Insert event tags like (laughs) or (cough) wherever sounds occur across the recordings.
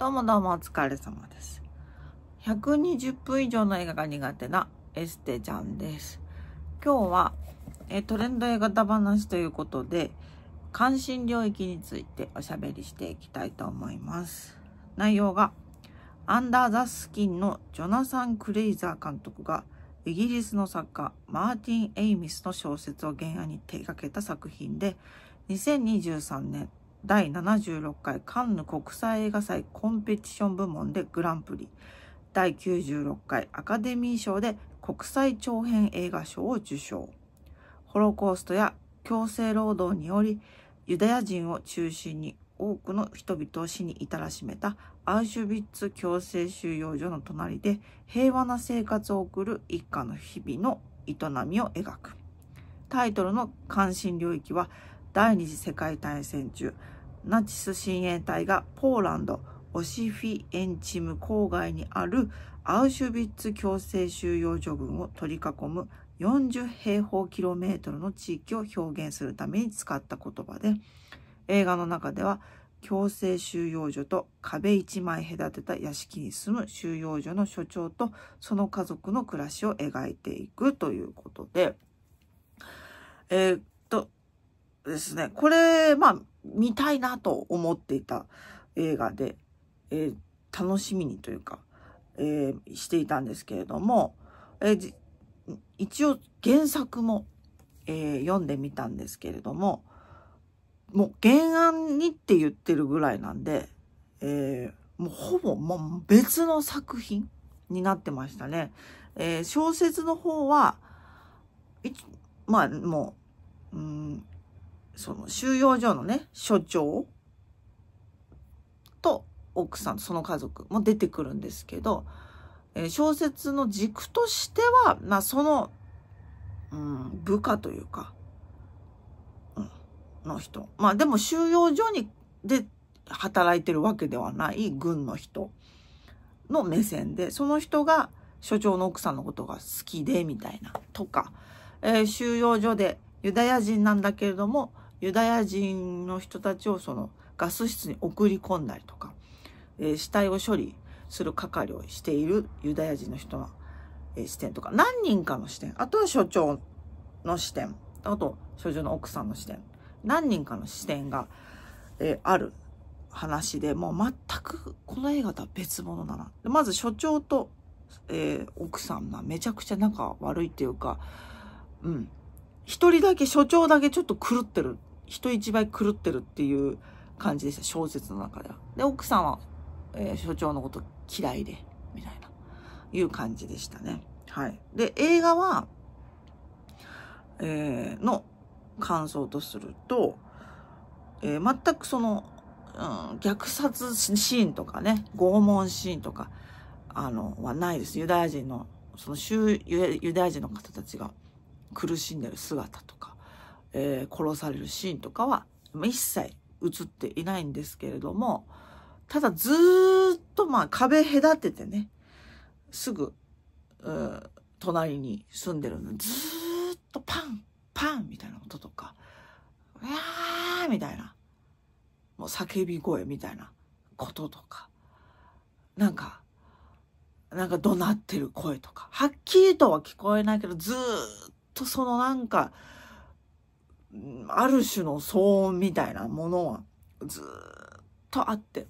どうもどうもお疲れ様です。120分以上の映画が苦手なエステちゃんです。今日はえトレンド映画話ということで、関心領域についておしゃべりしていきたいと思います。内容が、アンダー・ザ・スキンのジョナサン・クレイザー監督が、イギリスの作家マーティン・エイミスの小説を原案に手掛けた作品で2023年第76回カンヌ国際映画祭コンペティション部門でグランプリ第96回アカデミー賞で国際長編映画賞を受賞ホロコーストや強制労働によりユダヤ人を中心に多くの人々を死に至らしめたアウシュビッツ強制収容所の隣で平和な生活を送る一家の日々の営みを描くタイトルの関心領域は第二次世界大戦中ナチス親衛隊がポーランドオシフィエンチム郊外にあるアウシュビッツ強制収容所群を取り囲む40平方キロメートルの地域を表現するために使った言葉で映画の中では強制収容所と壁一枚隔てた屋敷に住む収容所の所長とその家族の暮らしを描いていくということで、えー、っと、ですね。これ、まあ、見たいなと思っていた映画で、えー、楽しみにというか、えー、していたんですけれども、えー、一応原作も、え読んでみたんですけれども、もう原案にって言ってるぐらいなんで、えもうほぼもう別の作品になってましたね。え小説の方は、まあもう、うん、その収容所のね、所長と奥さんとその家族も出てくるんですけど、えー、小説の軸としては、まあ、その、うん、部下というか、うん、の人。まあでも収容所にで働いてるわけではない軍の人の目線で、その人が所長の奥さんのことが好きで、みたいな、とか、えー、収容所でユダヤ人なんだけれども、ユダヤ人の人たちをそのガス室に送り込んだりとか、えー、死体を処理する係をしているユダヤ人の人の、えー、視点とか、何人かの視点、あとは所長の視点、あと所長の奥さんの視点、何人かの視点が、えー、ある話で、もう全くこの映画とは別物だな。まず所長と、えー、奥さんがめちゃくちゃ仲悪いっていうか、うん。一人だけ所長だけちょっと狂ってる人一倍狂ってるっていう感じでした、小説の中では。で、奥さんは、えー、所長のこと嫌いで、みたいな、いう感じでしたね。はい。で、映画は、えー、の感想とすると、えー、全くその、うん、虐殺シーンとかね、拷問シーンとか、あの、はないです。ユダヤ人の、そのユダヤ人の方たちが苦しんでる姿とか。えー、殺されるシーンとかは一切映っていないんですけれども、ただずっとまあ壁隔ててね、すぐ、隣に住んでるのずっとパン、パンみたいな音とか、うわーみたいな、もう叫び声みたいなこととか、なんか、なんか怒鳴ってる声とか、はっきりとは聞こえないけど、ずっとそのなんか、ある種の騒音みたいなものはずっとあって、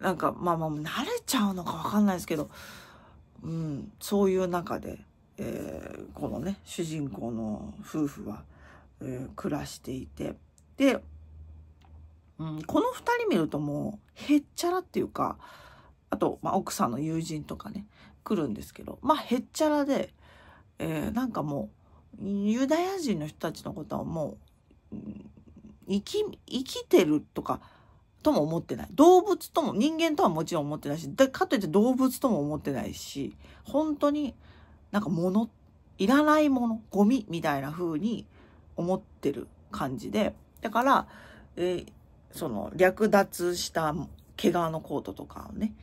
なんか、まあまあ、慣れちゃうのかわかんないですけど、うん、そういう中で、えー、このね、主人公の夫婦は、えー、暮らしていて、で、うん、この2人見るともう、へっちゃらっていうか、あと、まあ、奥さんの友人とかね、来るんですけど、まあ、へっちゃらで、えー、なんかもう、ユダヤ人の人たちのことはもう、生き、生きてるとか、とも思ってない。動物とも、人間とはもちろん思ってないし、かといって動物とも思ってないし、本当になんか物、いらないもの、ゴミみたいな風に思ってる感じで、だから、えー、その略奪した毛皮のコートとかをね、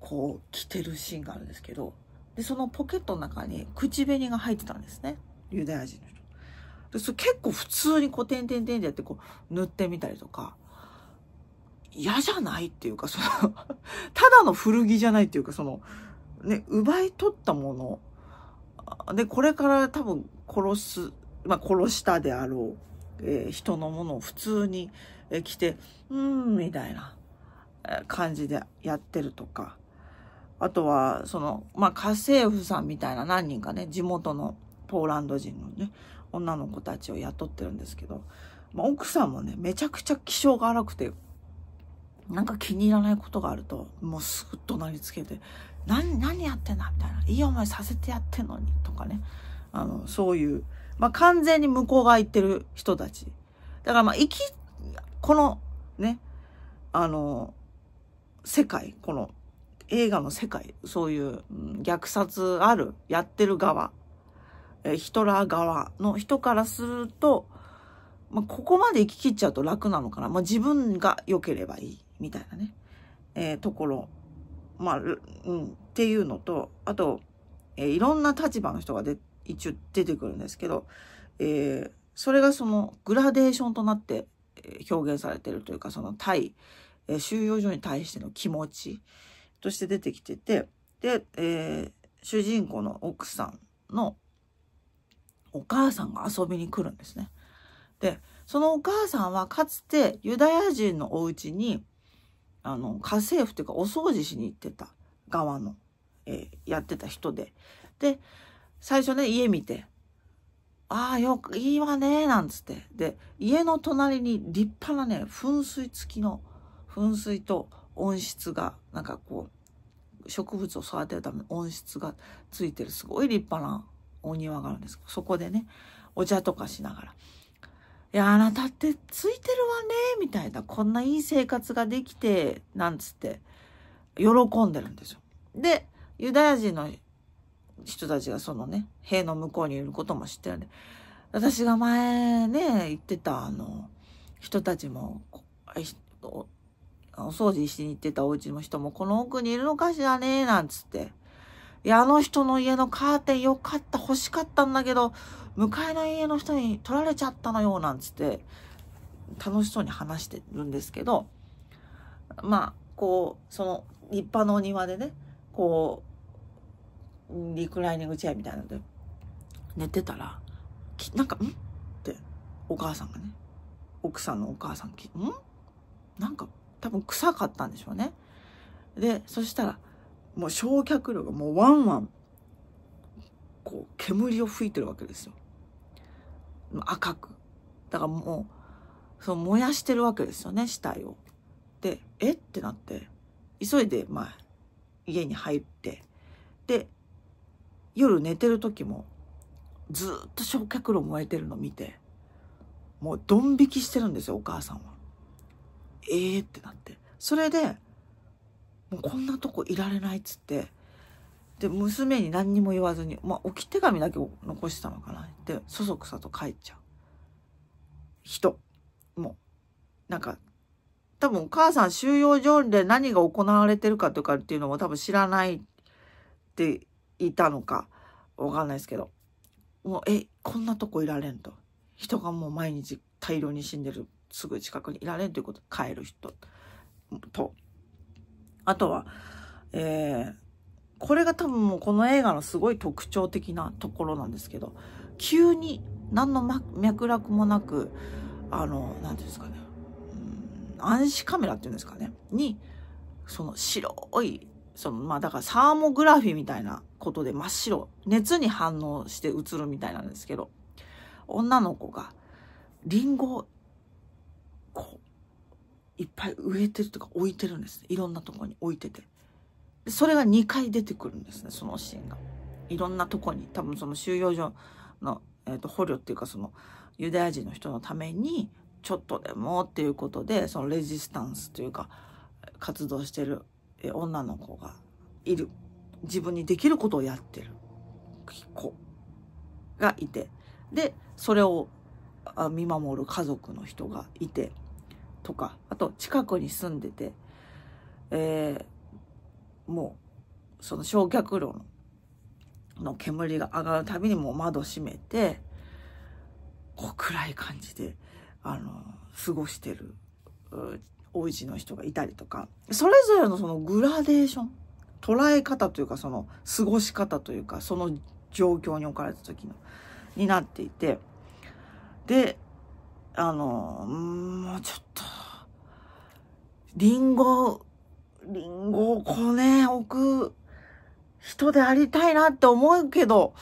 こう着てるシーンがあるんですけど、で、そのポケットの中に口紅が入ってたんですね。ユダヤ人の人。でそれ結構普通にこう、点々点でやってこう、塗ってみたりとか、嫌じゃないっていうか、その (laughs) ただの古着じゃないっていうか、その、ね、奪い取ったもの、で、これから多分殺す、まあ、殺したであろう、えー、人のものを普通に、え着て、うーん、みたいな感じでやってるとか、あとは、その、まあ、家政婦さんみたいな何人かね、地元のポーランド人のね、女の子たちを雇ってるんですけど、まあ、奥さんもね、めちゃくちゃ気性が荒くて、なんか気に入らないことがあると、もうすぐ怒鳴りつけて、何、何やってんだみたいな。いい思いさせてやってんのに。とかね。あの、そういう。まあ、完全に向こう側行ってる人たち。だからま生き、この、ね、あの、世界、この映画の世界、そういう、うん、虐殺ある、やってる側ヒトラー側の人からすると、まあ、ここまで行き切っちゃうと楽なのかな。まあ、自分が良ければいい、みたいなね、えー、ところ。まあ、うん、っていうのと、あと、えー、いろんな立場の人がで一応出てくるんですけど、えー、それがそのグラデーションとなって、え表現されてるというか、その対、えー、収容所に対しての気持ちとして出てきてて、で、えー、主人公の奥さんのお母さんが遊びに来るんですね。で、そのお母さんはかつてユダヤ人のお家に、あの、家政婦というかお掃除しに行ってた側の、えー、やってた人で。で、最初ね、家見て、ああ、よく、いいわね、なんつって。で、家の隣に立派なね、噴水付きの、噴水と温室が、なんかこう、植物を育てるための温室がついてる、すごい立派なお庭があるんですそこでね、お茶とかしながら、いや、あなたってついてるわね、みたいな、こんないい生活ができて、なんつって、喜んでるんですよ。で、ユダヤ人の人たちがそのね、塀の向こうにいることも知ってるんで、私が前ね、言ってたあの、人たちも、お掃除しに行ってたお家の人も、この奥にいるのかしらね、なんつって、いや、あの人の家のカーテンよかった、欲しかったんだけど、向かいの家の人に取られちゃったのよ、なんつって、楽しそうに話してるんですけど、まあ、こう、その、立派なお庭でね、こう、リクライニングチェアみたいなので、寝てたら、きなんか、んって、お母さんがね、奥さんのお母さんき、んなんか、多分臭かったんでしょうね。で、そしたら、もう焼却炉がもうワンワン、こう、煙を吹いてるわけですよ。赤く。だからもう、その燃やしてるわけですよね、死体を。で、えってなって、急いで、まあ、家に入って、で、夜寝てる時も、ずっと焼却炉燃えてるの見て、もうドン引きしてるんですよ、お母さんは。ええー、ってなって。それで、もうこんなとこいられないっつって。で、娘に何にも言わずに、まあ、置き手紙だけを残したのかな。で、そそくさと帰っちゃう。人。もう。なんか、多分お母さん収容所で何が行われてるかとかっていうのも多分知らないっていたのか、わかんないですけど。もう、え、こんなとこいられんと。人がもう毎日大量に死んでるすぐ近くにいられんということ。帰る人と。あとは、えー、これが多分もうこの映画のすごい特徴的なところなんですけど、急に何の脈絡もなく、あの、何て言うんですかね、うん、暗視カメラっていうんですかね、に、その白い、その、まあだからサーモグラフィーみたいなことで真っ白、熱に反応して映るみたいなんですけど、女の子が、リンゴを、こう、いっぱい植えてるとか置いてるんですいろんなとこに置いてて。それが2回出てくるんですね、そのシーンが。いろんなとこに、多分その収容所の、えーと、捕虜っていうかそのユダヤ人の人のために、ちょっとでもっていうことで、そのレジスタンスというか、活動してる、え女の子がいる。自分にできることをやってる子がいて。で、それを見守る家族の人がいて。とか、あと近くに住んでて、えー、もう、その焼却炉の煙が上がるたびにもう窓閉めて、こう暗い感じで、あの、過ごしてる、お家の人がいたりとか、それぞれのそのグラデーション、捉え方というか、その過ごし方というか、その状況に置かれた時の、になっていて、で、あの、もうちょっリンゴ、リンゴをこうね、置く人でありたいなって思うけど、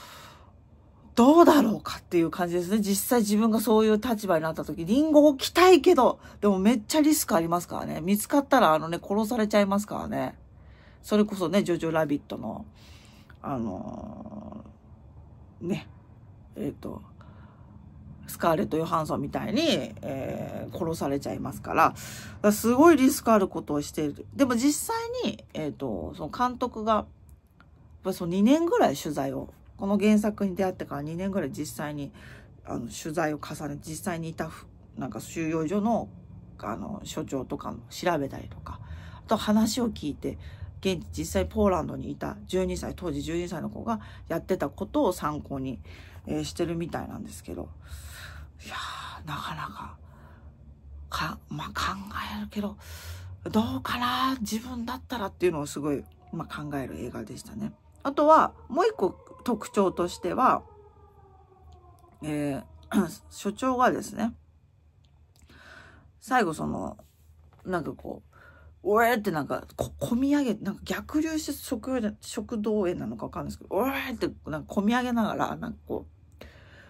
どうだろうかっていう感じですね。実際自分がそういう立場になった時、リンゴを着たいけど、でもめっちゃリスクありますからね。見つかったらあのね、殺されちゃいますからね。それこそね、ジョジョラビットの、あのー、ね、えっ、ー、と、スカーレット・ヨハンソンみたいに、えー、殺されちゃいますから、からすごいリスクあることをしている。でも実際に、えっ、ー、と、その監督が、その2年ぐらい取材を、この原作に出会ってから2年ぐらい実際に、あの、取材を重ね、実際にいた、なんか収容所の、あの、所長とかの調べたりとか、あと話を聞いて、現地実際ポーランドにいた12歳、当時12歳の子がやってたことを参考に、えー、してるみたいなんですけど、いやなかなか、か、まあ、考えるけど、どうかな自分だったらっていうのをすごい、まあ、考える映画でしたね。あとは、もう一個特徴としては、えー、(clears throat) 所長がですね、最後その、なんかこう、おえってなんか、こ、こみ上げ、なんか逆流して食、食道炎なのかわかんないですけど、おえってなんかこみ上げながら、なんかこう、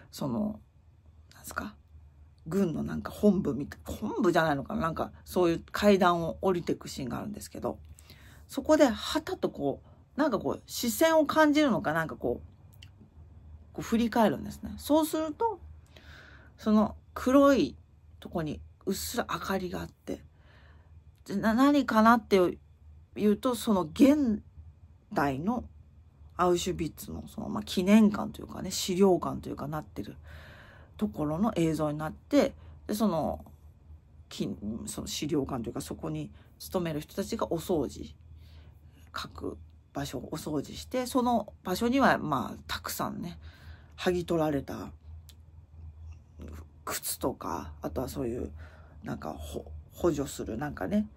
その、ですか軍のなんか本部みたい本部じゃないのかななんかそういう階段を降りていくシーンがあるんですけどそこで旗とこうなんかこう視線を感じるのかなんかこうこう振り返るんですねそうするとその黒いとこにうっすら明かりがあってで何かなっていうとその現代のアウシュビッツのその、まあ、記念館というかね資料館というかなってるところの映像になってでそのその資料館というかそこに勤める人たちがお掃除各場所をお掃除してその場所にはまあたくさんね剥ぎ取られた靴とかあとはそういうなんか補助するなんかね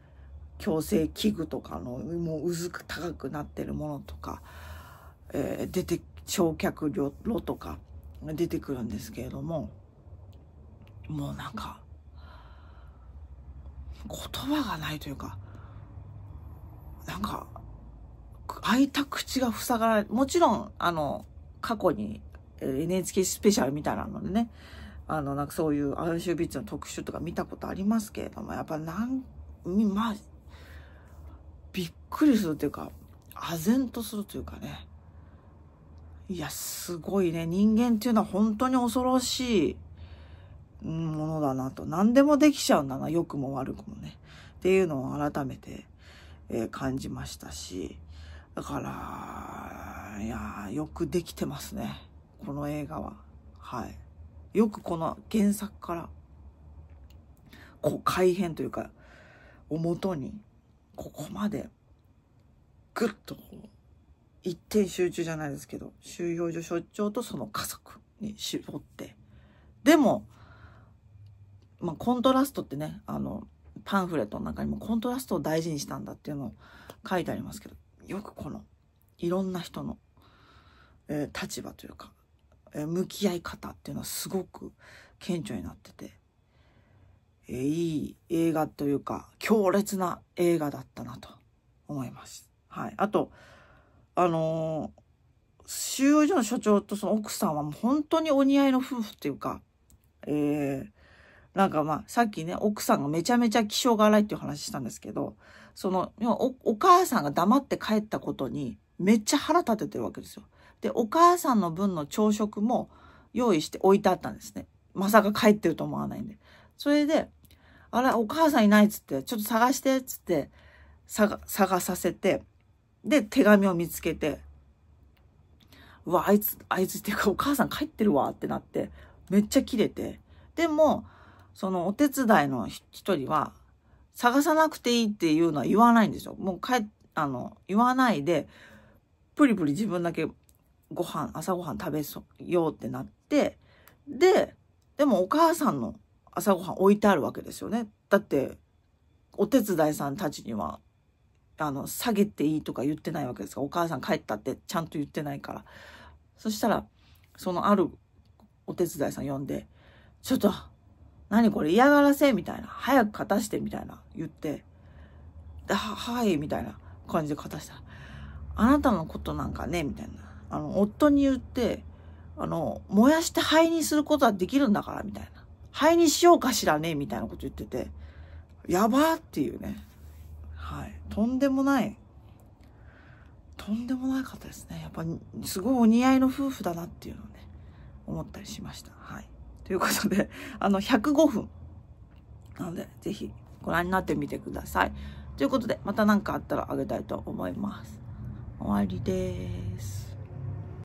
矯正器具とかのもううずく高くなってるものとか、えー、出て焼却炉とか出てくるんですけれどももうなんか言葉がないというかなんか開いた口が塞がられもちろんあの過去に NHK スペシャルみたいなのでねあのなんかそういうアウシュビッツの特集とか見たことありますけれどもやっぱなんまあびっくりするというか唖然とするというかねいや、すごいね。人間っていうのは本当に恐ろしいものだなと。何でもできちゃうんだな。良くも悪くもね。っていうのを改めて、え感じましたし。だから、いや、よくできてますね。この映画は。はい。よくこの原作から、こう、改変というか、おもとに、ここまで、ぐっとこう、一点集中じゃないですけど、収容所所長とその家族に絞って。でも、まあ、コントラストってね、あの、パンフレットの中にもコントラストを大事にしたんだっていうのを書いてありますけど、よくこの、いろんな人の、えー、立場というか、えー、向き合い方っていうのはすごく顕著になってて、えー、いい映画というか、強烈な映画だったなと思います。はい。あと、あの収容所の所長とその奥さんはもう本当にお似合いの夫婦っていうか、えー、なんかまあ、さっきね、奥さんがめちゃめちゃ気性が荒いっていう話したんですけど、その、おお母さんが黙って帰ったことに、めっちゃ腹立ててるわけですよ。で、お母さんの分の朝食も用意して置いてあったんですね。まさか帰ってると思わないんで。それで、あれ、お母さんいないっつって、ちょっと探してっつって、探、探させて、で、手紙を見つけて、うわ、あいつ、あいつっていうかお母さん帰ってるわってなって、めっちゃキレて。でも、そのお手伝いの一人は、探さなくていいっていうのは言わないんですよ。もう帰、あの、言わないで、プリプリ自分だけご飯、朝ごはん食べようってなって、で、でもお母さんの朝ごはん置いてあるわけですよね。だって、お手伝いさんたちにはあの、下げていいとか言ってないわけですから、お母さん帰ったってちゃんと言ってないから。そしたら、そのあるお手伝いさん呼んで、ちょっと、何これ嫌がらせみたいな。早く勝たしてみたいな言って、は、はいみたいな感じで勝たした。あなたのことなんかねみたいな。あの、夫に言って、あの、燃やして灰にすることはできるんだからみたいな。灰にしようかしらねみたいなこと言ってて、やばっていうね。はい。とんでもない。とんでもない方ですね。やっぱすごいお似合いの夫婦だなっていうのをね、思ったりしました。はい。ということで、(laughs) あの、105分。なので、ぜひご覧になってみてください。ということで、また何かあったらあげたいと思います。終わりです。